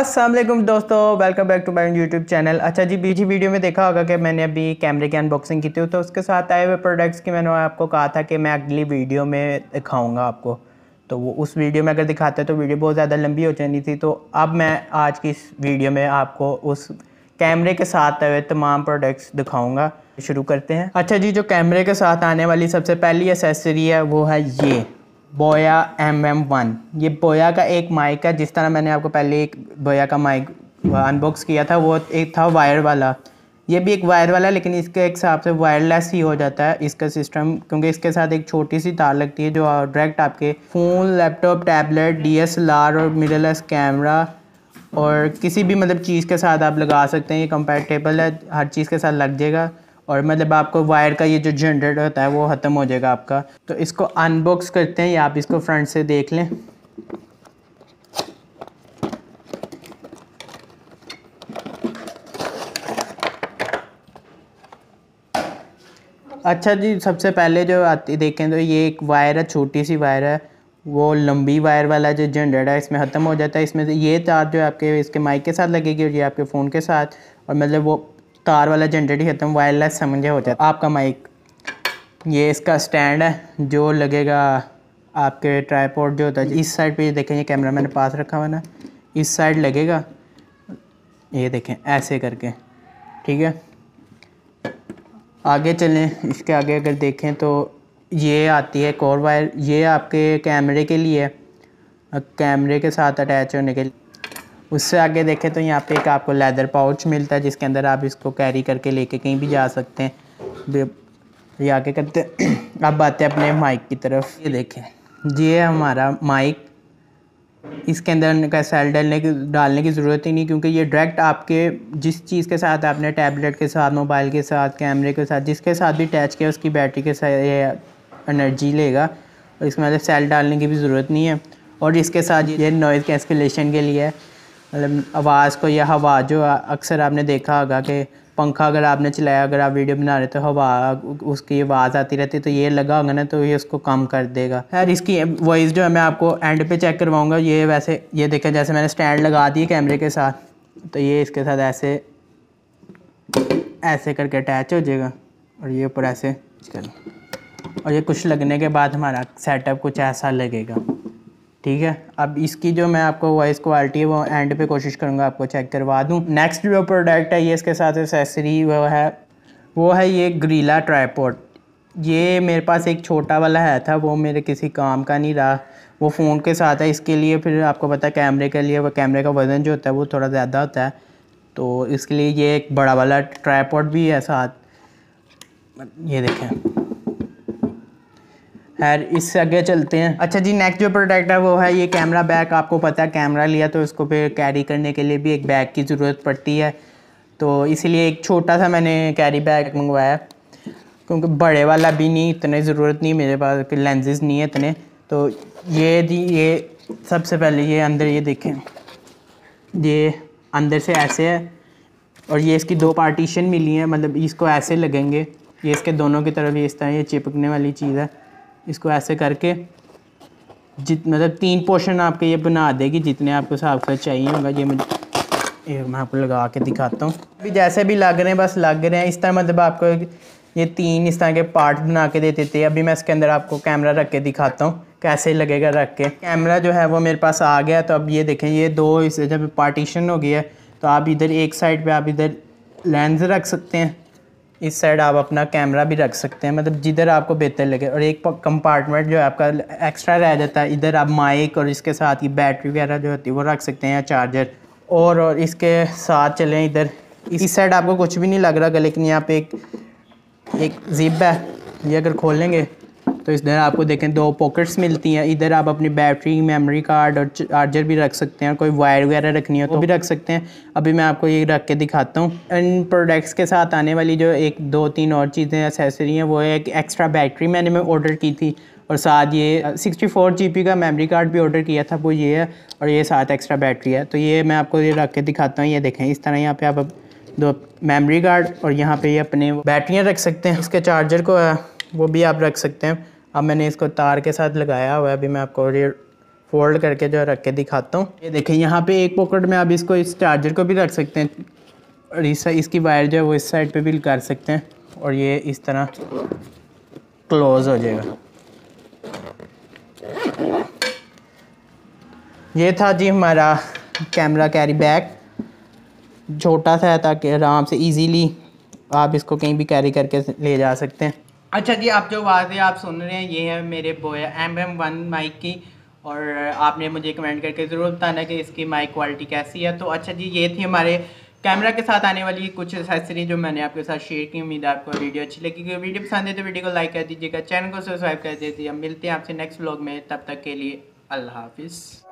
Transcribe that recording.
असलम दोस्तों welcome back to my YouTube channel अच्छा जी बीजी वीडियो में देखा होगा कि मैंने अभी कैमरे की अनबॉक्सिंग की थी तो उसके साथ आए हुए प्रोडक्ट्स की मैंने आपको कहा था कि मैं अगली वीडियो में दिखाऊंगा आपको तो वो उस वीडियो में अगर दिखाते तो वीडियो बहुत ज़्यादा लंबी हो जानी थी तो अब मैं आज की इस वीडियो में आपको उस कैमरे के साथ आए हुए तमाम प्रोडक्ट्स दिखाऊँगा शुरू करते हैं अच्छा जी जो कैमरे के साथ आने वाली सबसे पहली एसेसरी है वो है ये बोया एम एम वन ये बोया का एक माइक है जिस तरह मैंने आपको पहले एक बोया का माइक अनबॉक्स किया था वो एक था वायर वाला ये भी एक वायर वाला है लेकिन इसके एक हिसाब से वायरलेस ही हो जाता है इसका सिस्टम क्योंकि इसके साथ एक छोटी सी तार लगती है जो डायरेक्ट आपके फ़ोन लैपटॉप टैबलेट डीएसएलआर और मिररलेस कैमरा और किसी भी मतलब चीज़ के साथ आप लगा सकते हैं ये कंपेटेबल है हर चीज़ के साथ लग जाएगा और मतलब आपको वायर का ये जो जनरेट होता है वो ख़त्म हो जाएगा आपका तो इसको अनबॉक्स करते हैं या आप इसको फ्रंट से देख लें अच्छा जी सबसे पहले जो आती देखें तो ये एक वायर है छोटी सी वायर है वो लंबी वायर वाला जो जनरेटर है इसमें ख़त्म हो जाता है इसमें ये तार जो आपके इसके माइक के साथ लगेगी और ये आपके फ़ोन के साथ और मतलब वो तार वाला जनरेटर खत्म वायरलेस समझे हो जाता आपका माइक ये इसका स्टैंड है जो लगेगा आपके ट्राईपोर्ट जो होता है इस साइड पे ये कैमरा मैंने पास रखा हुआ ना इस साइड लगेगा ये देखें ऐसे करके ठीक है आगे चलें इसके आगे अगर देखें तो ये आती है कोर वायर ये आपके कैमरे के लिए कैमरे के साथ अटैच होने के लिए उससे आगे देखें तो यहाँ पे एक आपको लेदर पाउच मिलता है जिसके अंदर आप इसको कैरी करके लेके कहीं भी जा सकते हैं ये आगे करते अब आते अपने माइक की तरफ ये देखें जी है हमारा माइक इसके अंदर का सेल डालने की डालने की ज़रूरत ही नहीं क्योंकि ये डायरेक्ट आपके जिस चीज़ के साथ आपने टैबलेट के साथ मोबाइल के साथ कैमरे के साथ जिसके साथ भी अटैच किया उसकी बैटरी के साथ ये एनर्जी लेगा और इसमें मतलब सेल डालने की भी ज़रूरत नहीं है और इसके साथ ये नॉइज़ कैंसलेशन के लिए है मतलब आवाज़ को या हवा जो अक्सर आपने देखा होगा कि पंखा अगर आपने चलाया अगर आप वीडियो बना रहे तो हवा उसकी आवाज़ आती रहती है तो ये लगा होगा ना तो ये उसको कम कर देगा खैर इसकी वॉइस जो है मैं आपको एंड पे चेक करवाऊँगा ये वैसे ये देखें जैसे मैंने स्टैंड लगा दिए कैमरे के साथ तो ये इसके साथ ऐसे ऐसे करके अटैच हो जाएगा और ये ऊपर ऐसे चलो और ये कुछ लगने के बाद हमारा सेटअप कुछ ऐसा लगेगा ठीक है अब इसकी जो मैं आपको वॉइस क्वालिटी है वो एंड पे कोशिश करूँगा आपको चेक करवा दूँ नेक्स्ट जो प्रोडक्ट है ये इसके साथ एसेसरी वो है वो है ये ग्रीला ट्राईपोर्ट ये मेरे पास एक छोटा वाला है था वो मेरे किसी काम का नहीं रहा वो फ़ोन के साथ है इसके लिए फिर आपको पता है कैमरे के लिए वो कैमरे का वज़न जो होता है वो थोड़ा ज़्यादा होता है तो इसके लिए ये एक बड़ा वाला ट्राईपोर्ट भी है साथ ये देखें खैर इससे आगे चलते हैं अच्छा जी नेक्स्ट जो प्रोडक्ट है वो है ये कैमरा बैग आपको पता है कैमरा लिया तो इसको फिर कैरी करने के लिए भी एक बैग की ज़रूरत पड़ती है तो इसीलिए एक छोटा सा मैंने कैरी बैग मंगवाया क्योंकि बड़े वाला भी नहीं इतने ज़रूरत नहीं मेरे पास फिर लेंजेज़ नहीं है इतने तो ये जी ये सबसे पहले ये अंदर ये देखें ये अंदर से ऐसे है और ये इसकी दो पार्टीशन मिली हैं मतलब इसको ऐसे लगेंगे ये इसके दोनों की तरफ ये इस तरह ये चिपकने वाली चीज़ है इसको ऐसे करके जित मतलब तीन पोर्शन आपके ये बना देगी जितने आपको हिसाब से चाहिए होगा ये मुझे ये मैं आपको लगा के दिखाता हूँ अभी जैसे भी लग रहे हैं बस लग रहे हैं इस तरह मतलब आपको ये तीन इस तरह के पार्ट बना के देते थे अभी मैं इसके अंदर आपको कैमरा रख के दिखाता हूँ कैसे लगेगा रख के कैमरा जो है वो मेरे पास आ गया तो अब ये देखें ये दो इस जब पार्टीशन हो गई है तो आप इधर एक साइड पर आप इधर लेंस रख सकते हैं इस साइड आप अपना कैमरा भी रख सकते हैं मतलब जिधर आपको बेहतर लगे और एक कंपार्टमेंट जो है आपका एक्स्ट्रा रह जाता है इधर आप माइक और इसके साथ ही बैटरी वगैरह जो होती है वो रख सकते हैं या चार्जर और और इसके साथ चलें इधर इस साइड आपको कुछ भी नहीं लग रहा लेकिन यहाँ पे एक एक जिप है ये अगर खोलेंगे तो इस इधर आपको देखें दो पॉकेट्स मिलती हैं इधर आप अपनी बैटरी मेमोरी कार्ड और चार्जर भी रख सकते हैं कोई वायर वगैरह रखनी हो तो भी रख सकते हैं अभी मैं आपको ये रख के दिखाता हूँ इन प्रोडक्ट्स के साथ आने वाली जो एक दो तीन और चीज़ें एसेसरी हैं वो है एक एक्स्ट्रा बैटरी मैंने मैं ऑर्डर की थी और साथ ये सिक्सटी फोर जी बी का मेमरी कार्ड भी ऑर्डर किया था वो ये है और ये साथ एक्स्ट्रा बैटरी है तो ये मैं आपको ये रख के दिखाता हूँ ये देखें इस तरह यहाँ पे आप दो मेमोरी कार्ड और यहाँ पे ये अपने बैटरियाँ रख सकते हैं इसके चार्जर को वो भी आप रख सकते हैं अब मैंने इसको तार के साथ लगाया हुआ है अभी मैं आपको फोल्ड करके जो रख के दिखाता हूँ ये देखिए यहाँ पे एक पॉकेट में आप इसको इस चार्जर को भी रख सकते हैं और इस इसकी वायर जो है वो इस साइड पे भी कर सकते हैं और ये इस तरह क्लोज हो जाएगा ये था जी हमारा कैमरा कैरी बैग छोटा सा है ताकि आराम से इजीली आप इसको कहीं भी कैरी करके ले जा सकते हैं अच्छा जी आप जो बातें आप सुन रहे हैं ये है मेरे बोया एम एम वन माइक की और आपने मुझे कमेंट करके ज़रूर बताना कि इसकी माइक क्वालिटी कैसी है तो अच्छा जी ये थी हमारे कैमरा के साथ आने वाली कुछ एसेसरी जो मैंने आपके साथ शेयर की उम्मीद है आपको वीडियो अच्छी लगेगी वीडियो पसंद है तो वीडियो को लाइक कर दीजिएगा चैनल को सब्सक्राइब कर दीजिए मिलते हैं आपसे नेक्स्ट ब्लॉग में तब तक के लिए अल्लाह हाफिज़